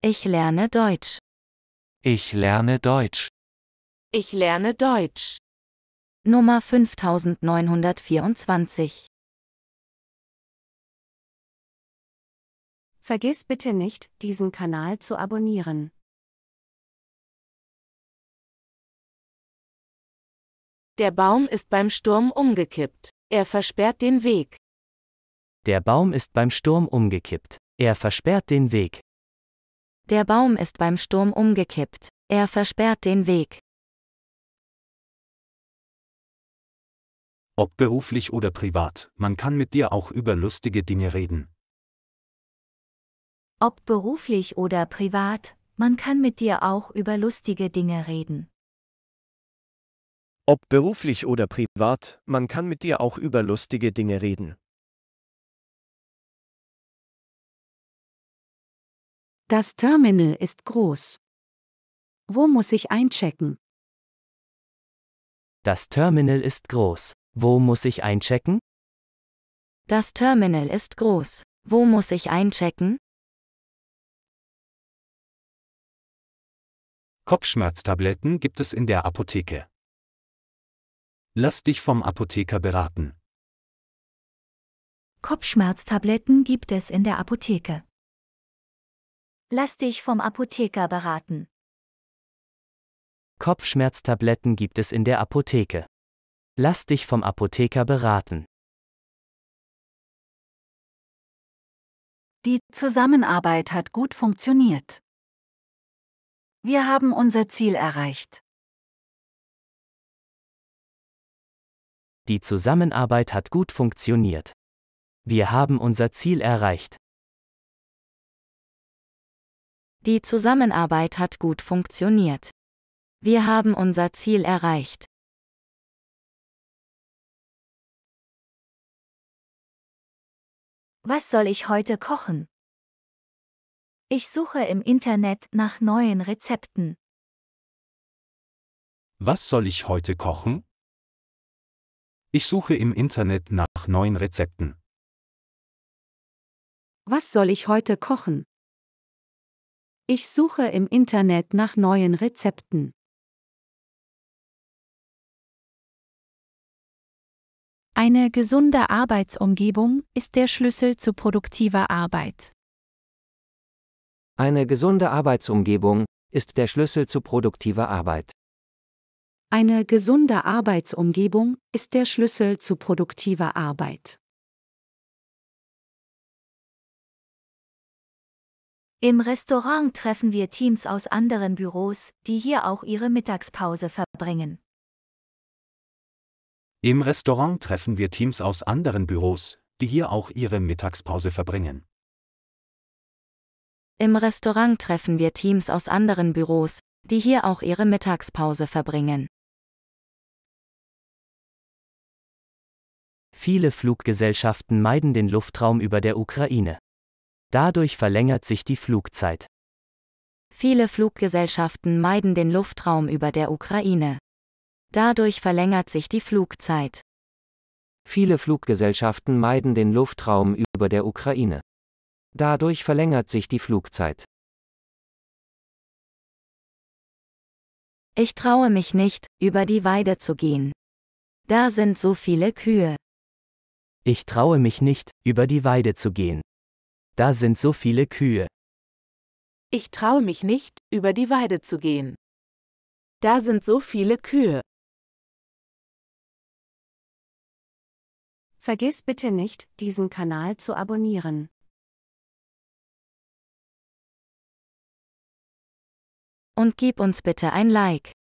Ich lerne Deutsch. Ich lerne Deutsch. Ich lerne Deutsch. Nummer 5924. Vergiss bitte nicht, diesen Kanal zu abonnieren. Der Baum ist beim Sturm umgekippt. Er versperrt den Weg. Der Baum ist beim Sturm umgekippt. Er versperrt den Weg. Der Baum ist beim Sturm umgekippt. Er versperrt den Weg. Ob beruflich oder privat, man kann mit dir auch über lustige Dinge reden. Ob beruflich oder privat, man kann mit dir auch über lustige Dinge reden. Ob beruflich oder privat, man kann mit dir auch über lustige Dinge reden. Das Terminal ist groß. Wo muss ich einchecken? Das Terminal ist groß. Wo muss ich einchecken? Das Terminal ist groß. Wo muss ich einchecken? Kopfschmerztabletten gibt es in der Apotheke. Lass dich vom Apotheker beraten. Kopfschmerztabletten gibt es in der Apotheke. Lass dich vom Apotheker beraten. Kopfschmerztabletten gibt es in der Apotheke. Lass dich vom Apotheker beraten. Die Zusammenarbeit hat gut funktioniert. Wir haben unser Ziel erreicht. Die Zusammenarbeit hat gut funktioniert. Wir haben unser Ziel erreicht. Die Zusammenarbeit hat gut funktioniert. Wir haben unser Ziel erreicht. Was soll ich heute kochen? Ich suche im Internet nach neuen Rezepten. Was soll ich heute kochen? Ich suche im Internet nach neuen Rezepten. Was soll ich heute kochen? Ich suche im Internet nach neuen Rezepten. Eine gesunde Arbeitsumgebung ist der Schlüssel zu produktiver Arbeit. Eine gesunde Arbeitsumgebung ist der Schlüssel zu produktiver Arbeit. Eine gesunde Arbeitsumgebung ist der Schlüssel zu produktiver Arbeit. Im Restaurant treffen wir Teams aus anderen Büros, die hier auch ihre Mittagspause verbringen. Im Restaurant treffen wir Teams aus anderen Büros, die hier auch ihre Mittagspause verbringen. Im Restaurant treffen wir Teams aus anderen Büros, die hier auch ihre Mittagspause verbringen. Viele Fluggesellschaften meiden den Luftraum über der Ukraine. Dadurch verlängert sich die Flugzeit. Viele Fluggesellschaften meiden den Luftraum über der Ukraine. Dadurch verlängert sich die Flugzeit. Viele Fluggesellschaften meiden den Luftraum über der Ukraine. Dadurch verlängert sich die Flugzeit. Ich traue mich nicht, über die Weide zu gehen. Da sind so viele Kühe. Ich traue mich nicht, über die Weide zu gehen. Da sind so viele Kühe. Ich traue mich nicht, über die Weide zu gehen. Da sind so viele Kühe. Vergiss bitte nicht, diesen Kanal zu abonnieren. Und gib uns bitte ein Like.